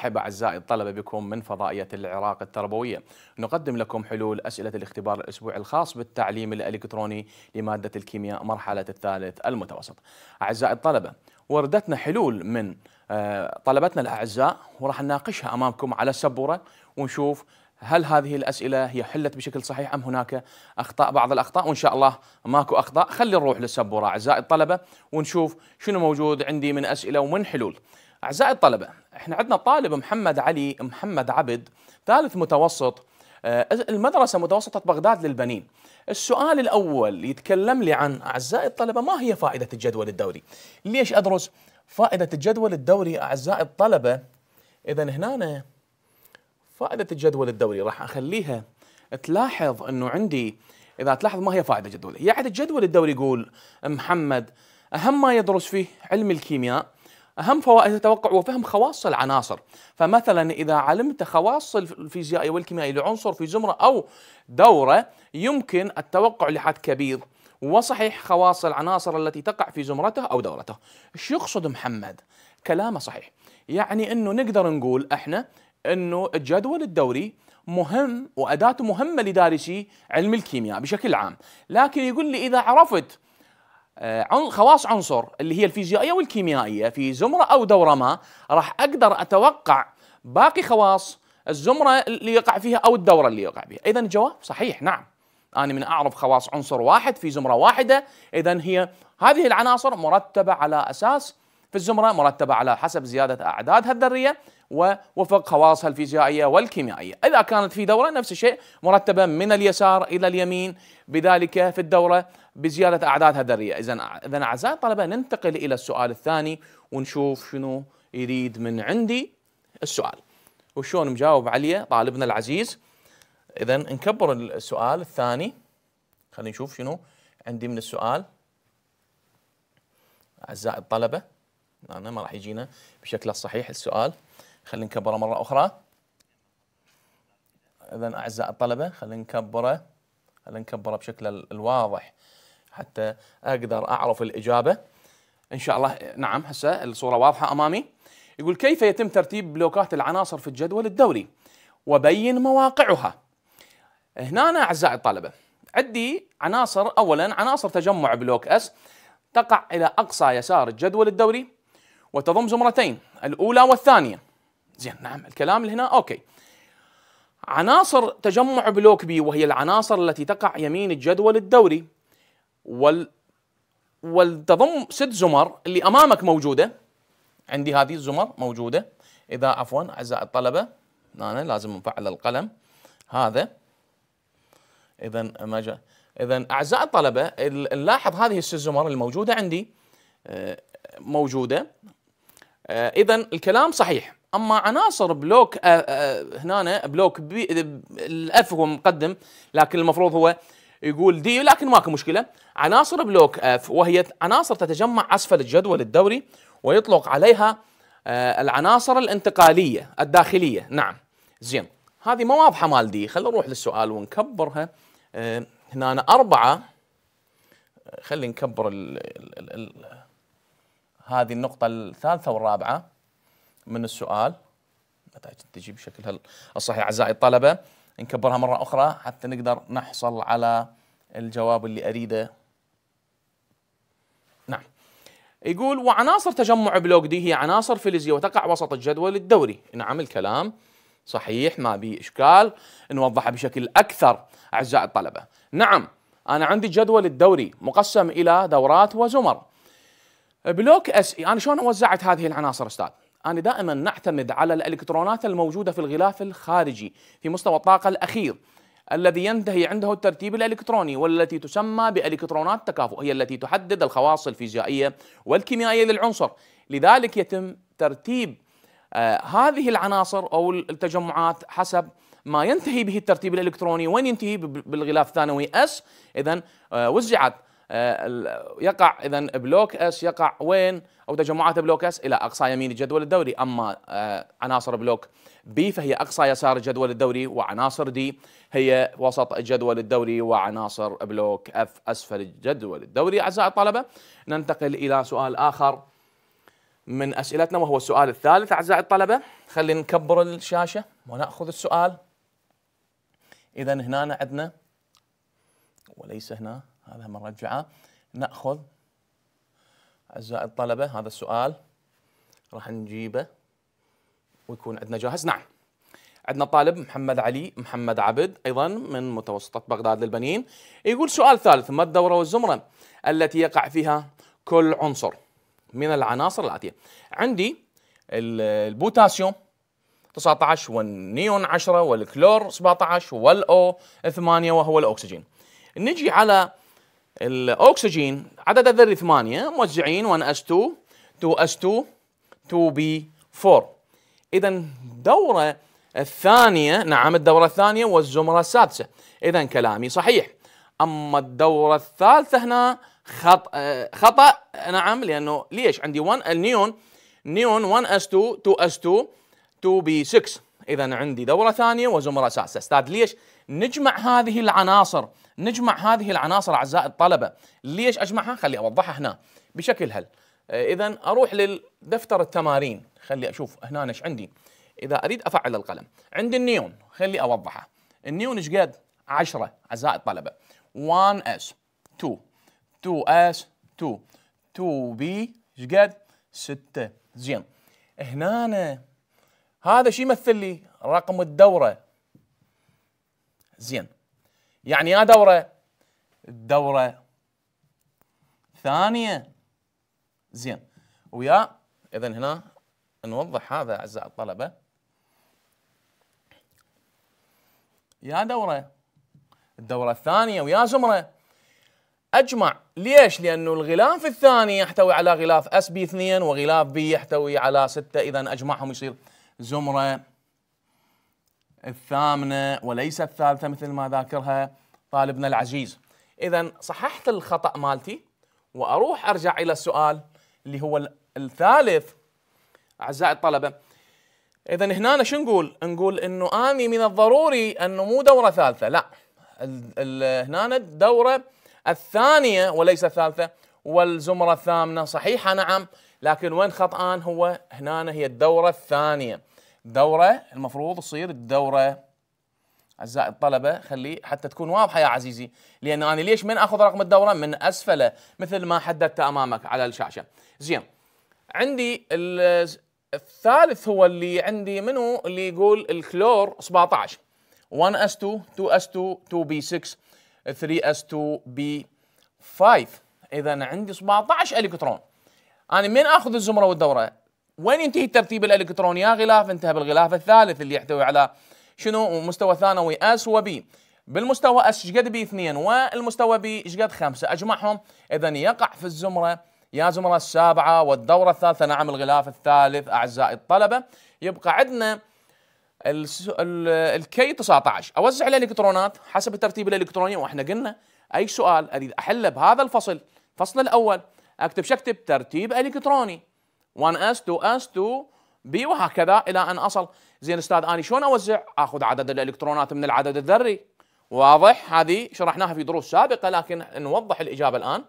نرحب أعزائي الطلبة بكم من فضائية العراق التربوية نقدم لكم حلول أسئلة الاختبار الأسبوع الخاص بالتعليم الإلكتروني لمادة الكيمياء مرحلة الثالث المتوسط أعزائي الطلبة وردتنا حلول من آه، طلبتنا الأعزاء وراح نناقشها أمامكم على السبورة ونشوف هل هذه الأسئلة هي حلت بشكل صحيح أم هناك أخطاء بعض الأخطاء وإن شاء الله ماكو أخطاء خلي نروح للسبورة أعزائي الطلبة ونشوف شنو موجود عندي من أسئلة ومن حلول أعزائي الطلبة احنا عندنا طالب محمد علي محمد عبد ثالث متوسط آه، المدرسة متوسطة بغداد للبنين السؤال الأول يتكلم لي عن أعزائي الطلبة ما هي فائدة الجدول الدوري ليش أدرس فائدة الجدول الدوري أعزائي الطلبة إذا هنا فائدة الجدول الدوري راح أخليها تلاحظ أنه عندي إذا تلاحظ ما هي فائدة الجدول يعني الجدول الدوري يقول محمد أهم ما يدرس فيه علم الكيمياء أهم فوائد التوقع هو فهم خواص العناصر فمثلا إذا علمت خواص الفيزيائية والكيميائية لعنصر في زمرة أو دورة يمكن التوقع لحد كبير وصحيح خواص العناصر التي تقع في زمرته أو دورته ايش يقصد محمد كلامه صحيح يعني أنه نقدر نقول إحنا أنه الجدول الدوري مهم وأداته مهمة لدارسي علم الكيمياء بشكل عام لكن يقول لي إذا عرفت آه، خواص عنصر اللي هي الفيزيائيه والكيميائيه في زمره او دوره ما راح اقدر اتوقع باقي خواص الزمره اللي يقع فيها او الدوره اللي يقع فيها، اذا الجواب صحيح نعم. انا من اعرف خواص عنصر واحد في زمره واحده، اذا هي هذه العناصر مرتبه على اساس في الزمرة مرتبة على حسب زيادة أعدادها الذرية ووفق خواصها الفيزيائية والكيميائية إذا كانت في دورة نفس الشيء مرتبة من اليسار إلى اليمين بذلك في الدورة بزيادة أعدادها الذرية إذا إذا أعزائي الطلبة ننتقل إلى السؤال الثاني ونشوف شنو يريد من عندي السؤال وشون مجاوب عليه طالبنا العزيز إذا نكبر السؤال الثاني خلينا نشوف شنو عندي من السؤال أعزائي الطلبة أنا ما راح يجينا بشكله الصحيح السؤال خلينا نكبره مرة أخرى إذا أعزائي الطلبة خلينا نكبره خلينا نكبره بشكل الواضح حتى أقدر أعرف الإجابة إن شاء الله نعم هسه الصورة واضحة أمامي يقول كيف يتم ترتيب بلوكات العناصر في الجدول الدوري وبين مواقعها هنا أعزائي الطلبة عندي عناصر أولا عناصر تجمع بلوك أس تقع إلى أقصى يسار الجدول الدوري وتضم زمرتين الأولى والثانية زين نعم الكلام اللي هنا أوكي عناصر تجمع بلوك بي وهي العناصر التي تقع يمين الجدول الدوري وال والتضم ست زمر اللي أمامك موجودة عندي هذه الزمر موجودة إذا عفوا أعزائي الطلبة أنا لازم نفعل القلم هذا إذا ما جاء إذا أعزائي الطلبة نلاحظ هذه الست زمر الموجودة عندي آه، موجودة آه، اذا الكلام صحيح اما عناصر بلوك آه، آه، هنا بلوك بي الاف هو مقدم لكن المفروض هو يقول دي لكن ماكو مشكله عناصر بلوك اف وهي عناصر تتجمع اسفل الجدول الدوري ويطلق عليها العناصر الانتقاليه الداخليه نعم زين هذه ما واضحه مال دي خلينا نروح للسؤال ونكبرها هنا أنا أربعة خلي نكبر ال هذه النقطة الثالثة والرابعة من السؤال متى تجي بشكل الصحيح أعزائي الطلبة نكبرها مرة أخرى حتى نقدر نحصل على الجواب اللي أريده نعم يقول وعناصر تجمع بلوك دي هي عناصر فلزية وتقع وسط الجدول الدوري نعم الكلام صحيح ما بي إشكال نوضحها بشكل أكثر أعزائي الطلبة نعم أنا عندي الجدول الدوري مقسم إلى دورات وزمر بلوك اس اي انا شلون وزعت هذه العناصر استاذ؟ انا دائما نعتمد على الالكترونات الموجوده في الغلاف الخارجي في مستوى الطاقه الاخير الذي ينتهي عنده الترتيب الالكتروني والتي تسمى بالكترونات تكافؤ هي التي تحدد الخواص الفيزيائيه والكيميائيه للعنصر لذلك يتم ترتيب آه هذه العناصر او التجمعات حسب ما ينتهي به الترتيب الالكتروني وين ينتهي بالغلاف الثانوي اس اذا آه وزعت آه، يقع اذا بلوك اس يقع وين او تجمعات بلوك اس الى اقصى يمين الجدول الدوري اما آه، عناصر بلوك بي فهي اقصى يسار الجدول الدوري وعناصر دي هي وسط الجدول الدوري وعناصر بلوك اف اسفل الجدول الدوري اعزائي الطلبه ننتقل الى سؤال اخر من اسئلتنا وهو السؤال الثالث اعزائي الطلبه خلينا نكبر الشاشه وناخذ السؤال اذا هنا عندنا وليس هنا هذا مرجعه ناخذ اعزائي الطلبه هذا السؤال راح نجيبه ويكون عندنا جاهز نعم عندنا طالب محمد علي محمد عبد ايضا من متوسطه بغداد للبنين يقول سؤال ثالث ما الدوره والزمره التي يقع فيها كل عنصر من العناصر الاتيه عندي البوتاسيوم 19 والنيون 10 والكلور 17 والاو 8 وهو الاكسجين نجي على الاكسجين عدد الذري ثمانيه موزعين 1s2 2s2 2b4 اذا الدوره الثانيه نعم الدوره الثانيه والزمره السادسه اذا كلامي صحيح اما الدوره الثالثه هنا خط... آه، خطا نعم لانه ليش عندي 1 النيون نيون 1s2 2s2 2b6 اذا عندي دوره ثانيه وزمره سادسه استاذ ليش نجمع هذه العناصر نجمع هذه العناصر اعزائي الطلبه ليش اجمعها خلي اوضحها هنا بشكل هل آه، اذا اروح لدفتر التمارين خلي اشوف هنا ايش عندي اذا اريد افعل القلم عندي النيون خلي اوضحه النيون ايش قد 10 اعزائي الطلبه 1 اس 2 2 اس 2 2 بي ايش قد 6 زين هنا هذا شو يمثل لي رقم الدوره زين يعني يا دوره الدوره ثانيه زين ويا اذا هنا نوضح هذا اعزائي الطلبه يا دوره الدوره الثانيه ويا زمره اجمع ليش؟ لانه الغلاف الثاني يحتوي على غلاف اس بي 2 وغلاف بي يحتوي على 6 اذا اجمعهم يصير زمره الثامنة وليس الثالثة مثل ما ذاكرها طالبنا العزيز إذا صححت الخطأ مالتي وأروح أرجع إلى السؤال اللي هو الثالث أعزائي الطلبة إذا هنا شو نقول؟ نقول إنه آني من الضروري أنه مو دورة ثالثة لا هنا الدورة الثانية وليس الثالثة والزمرة الثامنة صحيحة نعم لكن وين خطأان هو هنا هي الدورة الثانية دوره المفروض تصير الدوره اعزائي الطلبه خلي حتى تكون واضحه يا عزيزي لان انا ليش من اخذ رقم الدوره من اسفله مثل ما حددته امامك على الشاشه زين عندي الثالث هو اللي عندي منو اللي يقول الكلور 17 1s2 2s2 2b6 3s2 b5 اذا عندي 17 الكترون انا من اخذ الزمره والدوره وين ينتهي الترتيب الالكتروني يا غلاف انتهى بالغلاف الثالث اللي يحتوي على شنو مستوى ثانوي اس وبي بالمستوى اس ايش قد بي اثنين والمستوى بي ايش قد خمسه اجمعهم اذا يقع في الزمره يا زمره السابعه والدوره الثالثه نعم الغلاف الثالث اعزائي الطلبه يبقى عندنا الكي 19 اوزع الالكترونات حسب الترتيب الالكتروني واحنا قلنا اي سؤال اريد احله بهذا الفصل الفصل الاول اكتب شكتب ترتيب الكتروني 1 s 2 s 2 بي وهكذا الى ان اصل زين استاذ اني شلون اوزع؟ اخذ عدد الالكترونات من العدد الذري واضح هذه شرحناها في دروس سابقه لكن نوضح الاجابه الان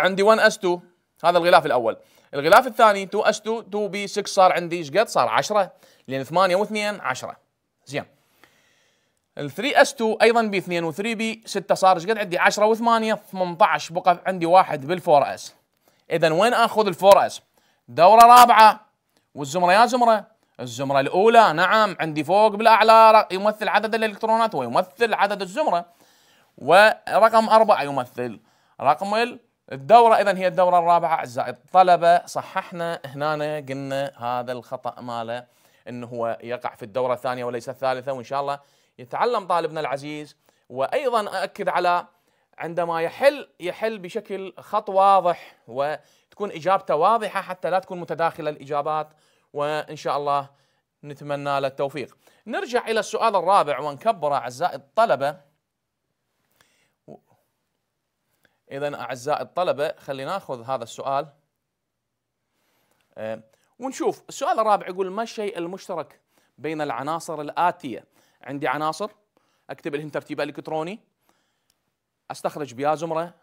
عندي 1 s 2 هذا الغلاف الاول الغلاف الثاني 2 s 2 2 بي 6 صار عندي ايش قد؟ صار 10 لان 8 و2 10 زين ال 3 اس 2 ايضا بي 2 و 3 بي 6 صار ايش قد عندي 10 و8 18 بقى عندي واحد بال 4 اس اذا وين اخذ الفور اس؟ دوره رابعه والزمره يا زمره الزمره الاولى نعم عندي فوق بالاعلى يمثل عدد الالكترونات ويمثل عدد الزمره ورقم أربعة يمثل رقم الدورة إذا هي الدورة الرابعة أعزائي الطلبة صححنا هنا قلنا هذا الخطأ ماله أنه هو يقع في الدورة الثانية وليس الثالثة وإن شاء الله يتعلم طالبنا العزيز وأيضا أؤكد على عندما يحل يحل بشكل خط واضح وتكون اجابته واضحه حتى لا تكون متداخله الاجابات وان شاء الله نتمنى له التوفيق. نرجع الى السؤال الرابع ونكبره اعزائي الطلبه. اذا اعزائي الطلبه خلينا ناخذ هذا السؤال. آه، ونشوف السؤال الرابع يقول ما الشيء المشترك بين العناصر الاتيه؟ عندي عناصر اكتب لهم ترتيب الكتروني استخرج بيا زمره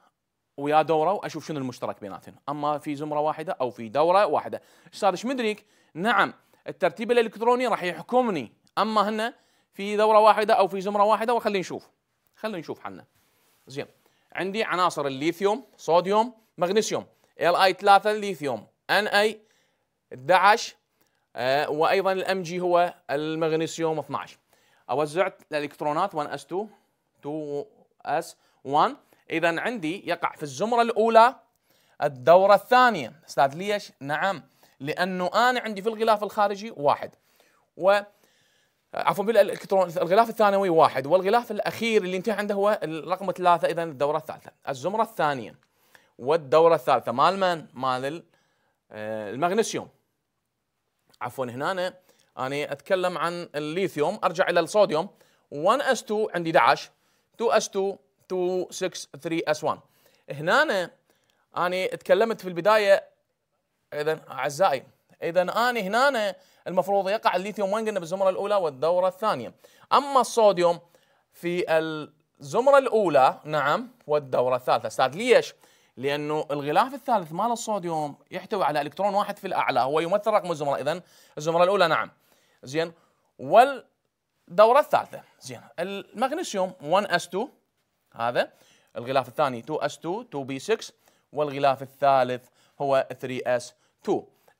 ويا دوره واشوف شنو المشترك بيناتهم اما في زمره واحده او في دوره واحده استاذ ايش مدريك نعم الترتيب الالكتروني راح يحكمني اما هنا في دوره واحده او في زمره واحده وخلينا نشوف خلينا نشوف حنا زين عندي عناصر الليثيوم صوديوم مغنيسيوم ال اي 3 الليثيوم ان اي 11 آه وايضا الام جي هو المغنيسيوم 12 اوزعت الالكترونات 1 اس 2 2 اس 1 اذا عندي يقع في الزمره الاولى الدوره الثانيه استاذ ليش نعم لانه انا عندي في الغلاف الخارجي واحد و عفوا بالالكترون الغلاف الثانوي واحد والغلاف الاخير اللي ينتهي عنده هو الرقم ثلاثه اذا الدوره الثالثه الزمره الثانيه والدوره الثالثه مال من؟ مال آه، المغنيسيوم عفوا هنا أنا, أنا أتكلم عن الليثيوم أرجع إلى الصوديوم 1S2 عندي 11 2S2 263 اس1 هنا أنا, أنا تكلمت في البداية إذا أعزائي إذا أنا هنا أنا المفروض يقع الليثيوم وين قلنا بالزمرة الأولى والدورة الثانية أما الصوديوم في الزمرة الأولى نعم والدورة الثالثة أستاذ ليش؟ لأنه الغلاف الثالث مال الصوديوم يحتوي على إلكترون واحد في الأعلى هو يمثل رقم الزمرة إذا الزمرة الأولى نعم زين والدورة الثالثة زين المغنيسيوم 1s2 هذا الغلاف الثاني 2S2 2B6 والغلاف الثالث هو 3S2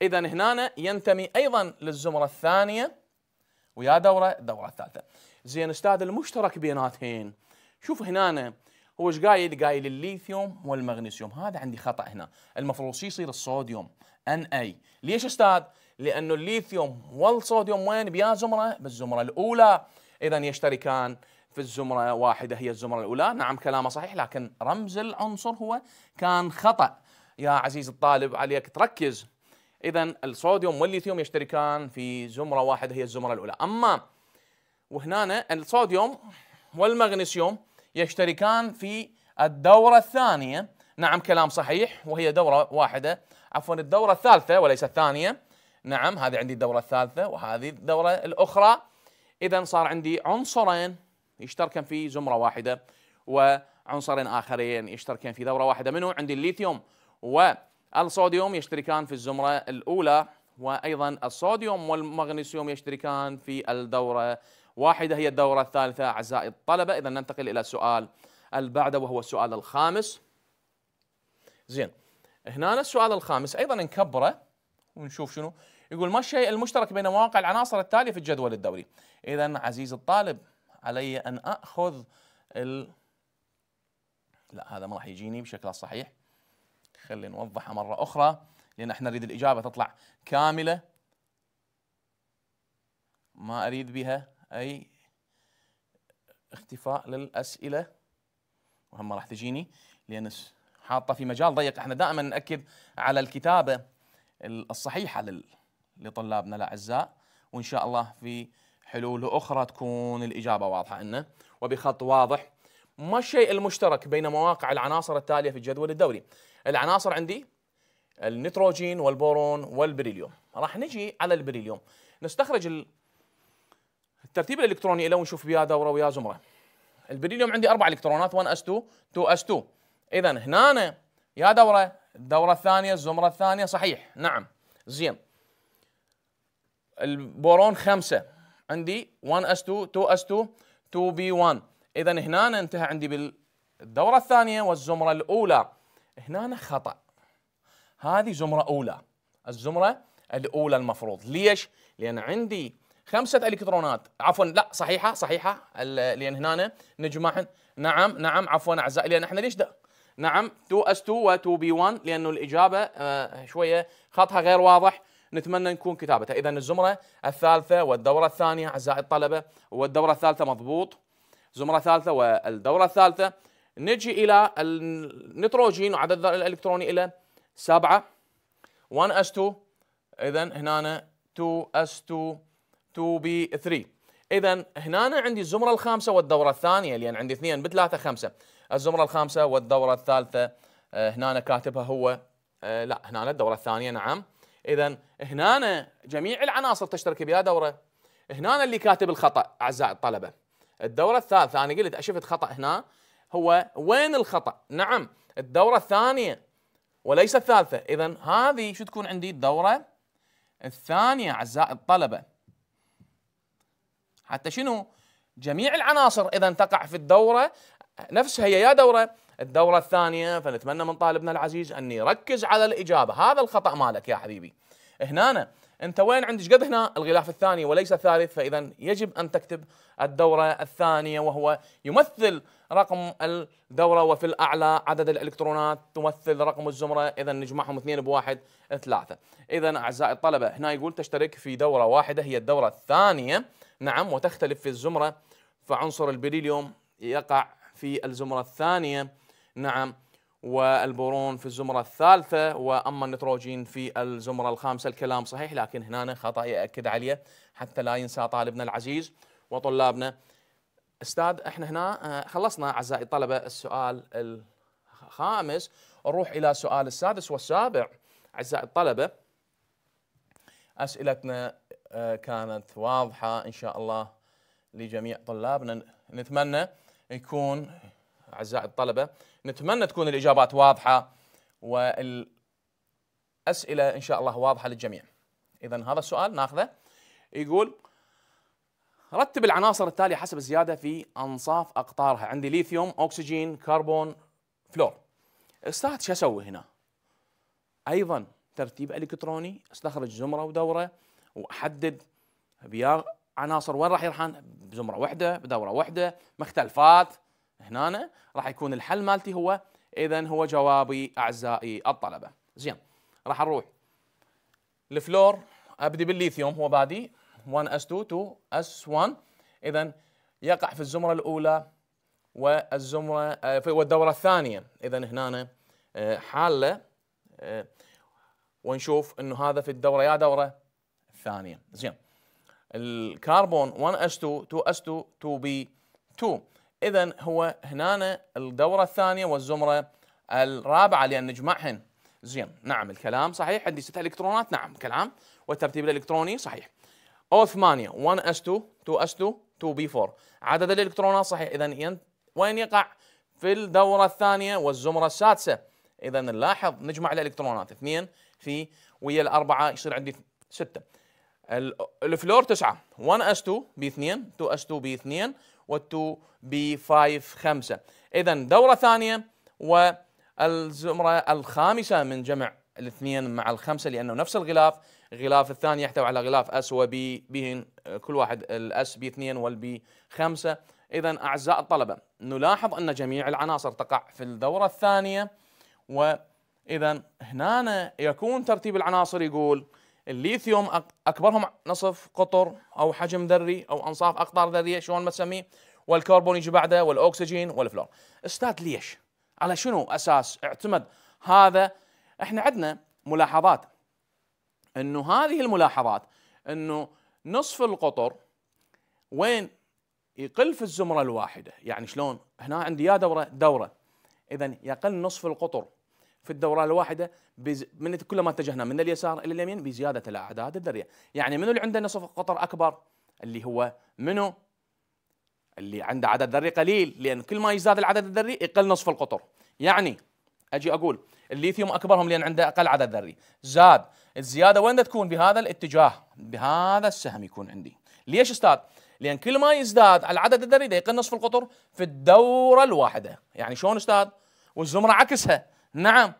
إذا هنا ينتمي أيضا للزمرة الثانية ويا دورة الدورة الثالثة زين أستاذ المشترك بيناتهن شوف هنا هو ايش قايل؟ قايل الليثيوم والمغنيسيوم، هذا عندي خطا هنا، المفروض شو يصير الصوديوم ان اي، ليش استاذ؟ لانه الليثيوم والصوديوم وين؟ بيا زمره؟ بالزمره الاولى، اذا يشتركان في الزمرة واحدة هي الزمرة الأولى نعم كلامه صحيح لكن رمز العنصر هو كان خطأ يا عزيز الطالب عليك تركز إذا الصوديوم والليثيوم يشتركان في زمرة واحدة هي الزمرة الأولى أما وهنا الصوديوم والمغنيسيوم يشتركان في الدورة الثانية نعم كلام صحيح وهي دورة واحدة عفوا الدورة الثالثة وليس الثانية نعم هذه عندي الدورة الثالثة وهذه الدورة الأخرى إذا صار عندي عنصرين يشتركن في زمرة واحدة وعنصرين آخرين يشتركن في دورة واحدة منه عندي الليثيوم والصوديوم يشتركان في الزمرة الأولى وأيضا الصوديوم والمغنيسيوم يشتركان في الدورة واحدة هي الدورة الثالثة أعزائي الطلبة إذا ننتقل إلى السؤال البعد وهو السؤال الخامس زين هنا السؤال الخامس أيضا نكبره ونشوف شنو يقول ما الشيء المشترك بين مواقع العناصر التالية في الجدول الدوري إذا عزيز الطالب علي ان اخذ ال لا هذا ما راح يجيني بشكل الصحيح خلي نوضحها مره اخرى لان احنا نريد الاجابه تطلع كامله ما اريد بها اي اختفاء للاسئله وهم راح تجيني لان حاطه في مجال ضيق احنا دائما ناكد على الكتابه الصحيحه لطلابنا الاعزاء وان شاء الله في حلول أخرى تكون الإجابة واضحة لنا وبخط واضح ما الشيء المشترك بين مواقع العناصر التالية في الجدول الدوري العناصر عندي النيتروجين والبورون والبريليوم راح نجي على البريليوم نستخرج الترتيب الإلكتروني له ونشوف ويا دورة ويا زمرة البريليوم عندي أربع إلكترونات 1s2 2s2 إذا هنا يا دورة الدورة الثانية الزمرة الثانية صحيح نعم زين البورون خمسة عندي 1s2 2s2 2b1 اذا هنا انتهى عندي بالدوره الثانيه والزمره الاولى هنا خطا هذه زمره اولى الزمره الاولى المفروض ليش لان عندي خمسة الكترونات عفوا لا صحيحة صحيحة لأن هنا نجمع نعم نعم عفوا أعزائي لأن احنا ليش ده نعم 2s2 و2b1 لأنه الإجابة آه شوية خطها غير واضح نتمنى نكون كتابتها إذا الزمرة الثالثة والدورة الثانية أعزائي الطلبة والدورة الثالثة مضبوط زمرة ثالثة والدورة الثالثة نجي إلى النيتروجين وعدد الذر الإلكتروني إلى 7 1s2 إذا هنا 2s2 2b3 إذا هنا عندي الزمرة الخامسة والدورة الثانية لأن عندي اثنين بثلاثة خمسة الزمرة الخامسة والدورة الثالثة آه، هنا كاتبها هو آه، لا هنا الدورة الثانية نعم اذا هنا جميع العناصر تشترك بها دوره هنا اللي كاتب الخطا اعزائي الطلبه الدوره الثالثه انا قلت اشفت خطا هنا هو وين الخطا نعم الدوره الثانيه وليس الثالثه اذا هذه شو تكون عندي الدوره الثانيه اعزائي الطلبه حتى شنو جميع العناصر اذا تقع في الدوره نفسها هي يا دوره الدورة الثانية فنتمنى من طالبنا العزيز أن يركز على الإجابة هذا الخطأ مالك يا حبيبي هنا أنت وين عندك قد هنا الغلاف الثاني وليس الثالث فإذا يجب أن تكتب الدورة الثانية وهو يمثل رقم الدورة وفي الأعلى عدد الإلكترونات تمثل رقم الزمرة إذا نجمعهم اثنين بواحد ثلاثة إذا أعزائي الطلبة هنا يقول تشترك في دورة واحدة هي الدورة الثانية نعم وتختلف في الزمرة فعنصر البريليوم يقع في الزمرة الثانية نعم والبورون في الزمرة الثالثة وأما النيتروجين في الزمرة الخامسة الكلام صحيح لكن هنا خطأ يأكد عليه حتى لا ينسى طالبنا العزيز وطلابنا استاذ احنا هنا آه، خلصنا أعزائي الطلبة السؤال الخامس نروح إلى السؤال السادس والسابع أعزائي الطلبة أسئلتنا آه، كانت واضحة إن شاء الله لجميع طلابنا نتمنى يكون أعزائي الطلبة نتمنى تكون الإجابات واضحة والأسئلة إن شاء الله واضحة للجميع إذا هذا السؤال ناخذه يقول رتب العناصر التالية حسب الزيادة في أنصاف أقطارها عندي ليثيوم أكسجين كربون فلور استاذ شو أسوي هنا أيضا ترتيب إلكتروني استخرج زمرة ودورة وأحدد بيا عناصر وين راح يرحن بزمرة واحدة بدورة واحدة مختلفات هنا راح يكون الحل مالتي هو إذا هو جوابي أعزائي الطلبة زين راح نروح الفلور أبدي بالليثيوم هو بادي 1 S2 2 S1 إذا يقع في الزمرة الأولى والزمرة آه، والدورة الثانية إذا هنا آه، حالة آه، ونشوف انه هذا في الدوره يا دوره الثانيه زين الكربون 1s2 2s2 2b2 اذا هو هنا الدوره الثانيه والزمره الرابعه لان نجمعهن زين نعم الكلام صحيح عندي ست الكترونات نعم كلام والترتيب الالكتروني صحيح او 8 1s2 2s2 2b4 عدد الالكترونات صحيح اذا ين... وين يقع في الدوره الثانيه والزمره السادسه اذا نلاحظ نجمع الالكترونات اثنين في ويا الاربعه يصير عندي سته الفلور تسعه 1s2 b 2 2s2 b 2 وال2 بي 5 5 اذا دوره ثانيه والزمره الخامسه من جمع الاثنين مع الخمسه لانه نفس الغلاف غلاف الثاني يحتوي على غلاف اس و بي بهن كل واحد الاس بي 2 والبي 5 اذا اعزائي الطلبه نلاحظ ان جميع العناصر تقع في الدوره الثانيه واذا هنا يكون ترتيب العناصر يقول الليثيوم اكبرهم نصف قطر او حجم ذري او انصاف اقطار ذريه شلون ما تسميه والكربون يجي بعده والاكسجين والفلور استاذ ليش على شنو اساس اعتمد هذا احنا عندنا ملاحظات انه هذه الملاحظات انه نصف القطر وين يقل في الزمره الواحده يعني شلون هنا عندي يا دوره دوره اذا يقل نصف القطر في الدورة الواحده بز... من كل ما اتجهنا من اليسار الى اليمين بزياده الاعداد الذريه، يعني منو اللي عنده نصف قطر اكبر؟ اللي هو منو؟ اللي عنده عدد ذري قليل لان كل ما يزداد العدد الذري يقل نصف القطر، يعني اجي اقول الليثيوم اكبرهم لان عنده اقل عدد ذري، زاد الزياده وين تكون؟ بهذا الاتجاه، بهذا السهم يكون عندي. ليش استاذ؟ لان كل ما يزداد العدد الذري يقل نصف القطر في الدوره الواحده، يعني شلون استاذ؟ والزمره عكسها نعم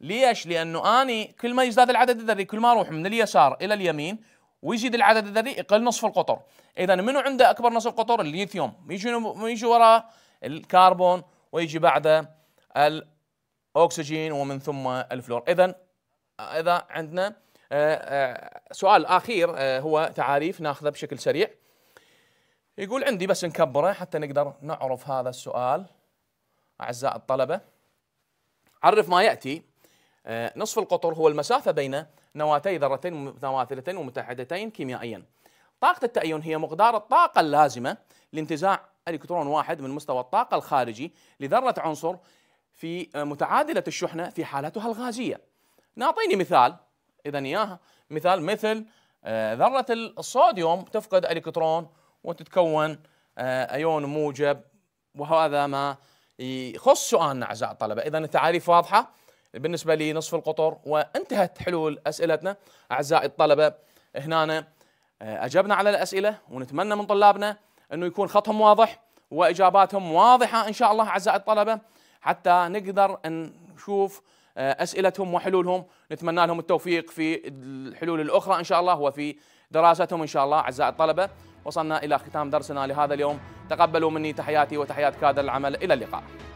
ليش؟ لانه اني كل ما يزداد العدد الذري كل ما اروح من اليسار الى اليمين ويزيد العدد الذري يقل نصف القطر، اذا منو عنده اكبر نصف قطر؟ الليثيوم، يجي يجي وراه الكربون ويجي بعده الاكسجين ومن ثم الفلور، اذا اذا عندنا آه، آه، سؤال اخير آه، هو تعاريف ناخذه بشكل سريع. يقول عندي بس نكبره حتى نقدر نعرف هذا السؤال اعزائي الطلبه. عرف ما ياتي آه، نصف القطر هو المسافه بين نواتي ذرتين متماثلتين ومتحدتين كيميائيا طاقة التأيون هي مقدار الطاقة اللازمة لانتزاع الكترون واحد من مستوى الطاقة الخارجي لذرة عنصر في آه، متعادلة الشحنة في حالتها الغازية. نعطيني مثال إذا إياها مثال مثل آه، ذرة الصوديوم تفقد الكترون وتتكون أيون موجب وهذا ما يخص سؤالنا اعزاء الطلبه اذا التعاريف واضحه بالنسبه لنصف القطر وانتهت حلول اسئلتنا اعزائي الطلبه هنا آه، اجبنا على الاسئله ونتمنى من طلابنا انه يكون خطهم واضح واجاباتهم واضحه ان شاء الله اعزائي الطلبه حتى نقدر ان نشوف آه، اسئلتهم وحلولهم نتمنى لهم التوفيق في الحلول الاخرى ان شاء الله وفي دراستهم ان شاء الله اعزائي الطلبه وصلنا إلى ختام درسنا لهذا اليوم تقبلوا مني تحياتي وتحيات كادر العمل إلى اللقاء